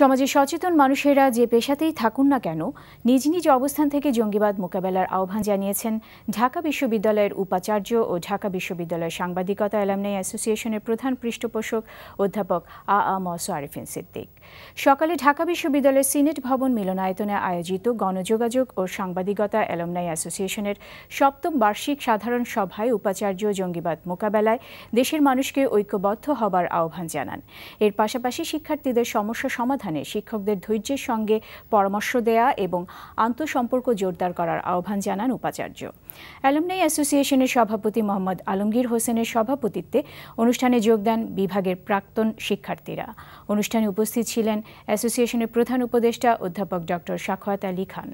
সমাজে সচেতন মানুষেরা যে পেশাতেই থাকুন না কেন নিজ নিজ অবস্থান থেকে জঙ্গিবাদ মোকাবেলার আহ্বান জানিয়েছেন ঢাকা বিশ্ববিদ্যালয়ের উপাচার্য ও ঢাকা বিশ্ববিদ্যালয়ের সাংবাদিকতা অ্যালামনাই অ্যাসোসিয়েশনের প্রধান পৃষ্ঠপোষক অধ্যাপক আ আ মস আরিফিন সিদ্দিক সকালে ঢাকা বিশ্ববিদ্যালয়ের সিনেট ভবন মিলনায়তনে আয়োজিত গণযোগাযোগ ও সাংবাদিকতা অ্যালামনাই অ্যাসোসিয়েশনের সপ্তম বার্ষিক সাধারণ সভায় উপাচার্য জঙ্গিবাদ মোকাবেলায় দেশের মানুষকে ঐক্যবদ্ধ হবার আহ্বান জানান এর পাশাপাশি শিক্ষার্থীদের সমস্যা সমাধান সমাধানে শিক্ষকদের ধৈর্যের সঙ্গে পরামর্শ দেয়া এবং আন্তঃসম্পর্ক জোরদার করার আহ্বান জানান উপাচার্য অ্যালুমনাই অ্যাসোসিয়েশনের সভাপতি মোহাম্মদ আলমগীর হোসেনের সভাপতিত্বে অনুষ্ঠানে যোগ দেন বিভাগের প্রাক্তন শিক্ষার্থীরা অনুষ্ঠানে উপস্থিত ছিলেন অ্যাসোসিয়েশনের প্রধান উপদেষ্টা অধ্যাপক ডক্টর সাখোয়াত আলী খান